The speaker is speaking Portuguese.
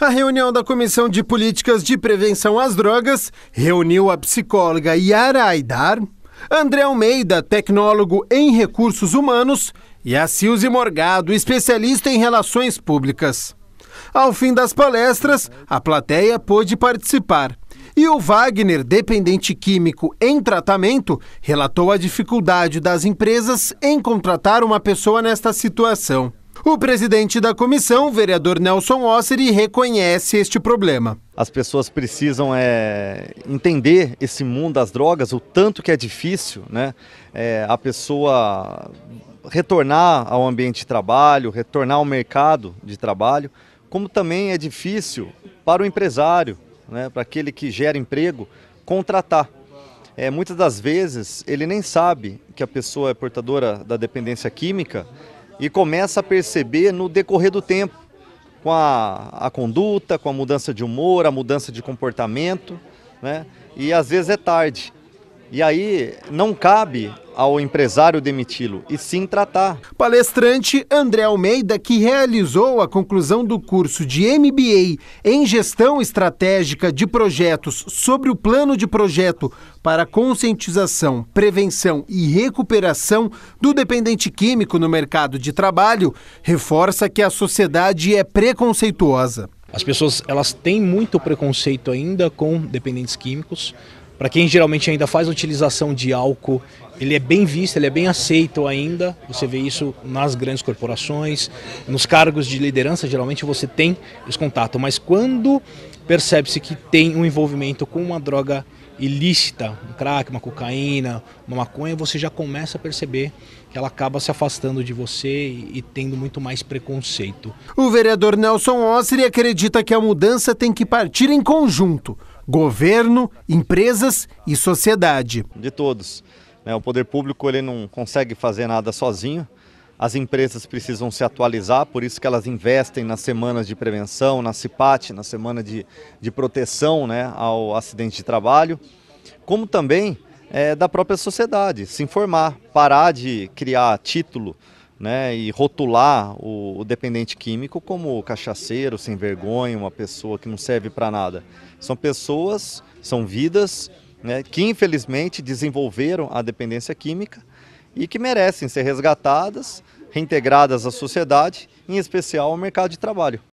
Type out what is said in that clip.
A reunião da Comissão de Políticas de Prevenção às Drogas reuniu a psicóloga Yara Aidar, André Almeida, tecnólogo em recursos humanos, e a Silze Morgado, especialista em relações públicas. Ao fim das palestras, a plateia pôde participar. E o Wagner, dependente químico em tratamento, relatou a dificuldade das empresas em contratar uma pessoa nesta situação. O presidente da comissão, vereador Nelson Osseri, reconhece este problema. As pessoas precisam é, entender esse mundo das drogas, o tanto que é difícil né, é, a pessoa retornar ao ambiente de trabalho, retornar ao mercado de trabalho, como também é difícil para o empresário, né, para aquele que gera emprego, contratar. É, muitas das vezes ele nem sabe que a pessoa é portadora da dependência química e começa a perceber no decorrer do tempo, com a, a conduta, com a mudança de humor, a mudança de comportamento, né? e às vezes é tarde. E aí não cabe ao empresário demiti-lo, e sim tratar. Palestrante André Almeida, que realizou a conclusão do curso de MBA em Gestão Estratégica de Projetos sobre o Plano de Projeto para Conscientização, Prevenção e Recuperação do Dependente Químico no Mercado de Trabalho, reforça que a sociedade é preconceituosa. As pessoas elas têm muito preconceito ainda com dependentes químicos. Para quem geralmente ainda faz utilização de álcool, ele é bem visto, ele é bem aceito ainda. Você vê isso nas grandes corporações, nos cargos de liderança, geralmente você tem esse contato. Mas quando percebe-se que tem um envolvimento com uma droga ilícita, um crack, uma cocaína, uma maconha, você já começa a perceber que ela acaba se afastando de você e, e tendo muito mais preconceito. O vereador Nelson Osri acredita que a mudança tem que partir em conjunto governo, empresas e sociedade. De todos. Né? O poder público ele não consegue fazer nada sozinho. As empresas precisam se atualizar, por isso que elas investem nas semanas de prevenção, na CIPAT, na semana de, de proteção né, ao acidente de trabalho, como também é, da própria sociedade, se informar, parar de criar título né, e rotular o, o, dependente químico como cachaceiro, sem vergonha, uma pessoa que não serve para nada. São pessoas, são vidas né, que infelizmente desenvolveram a dependência química e que merecem ser resgatadas, reintegradas à sociedade, em especial ao mercado de trabalho.